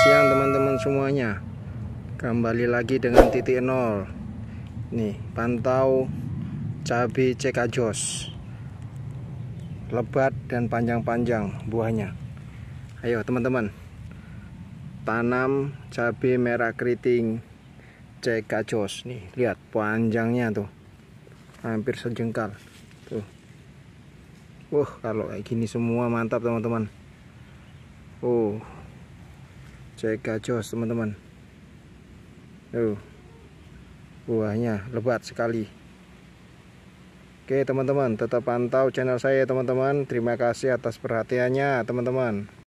siang teman-teman semuanya Kembali lagi dengan titik nol Nih pantau cabai cekajos Lebat dan panjang-panjang buahnya Ayo teman-teman Tanam cabai merah keriting cekajos Nih lihat panjangnya tuh Hampir sejengkal Tuh Wah, uh, kalau kayak gini semua mantap teman-teman. Oh. -teman. Uh. CK Jos teman-teman tuh buahnya lebat sekali oke teman-teman tetap pantau channel saya teman-teman terima kasih atas perhatiannya teman-teman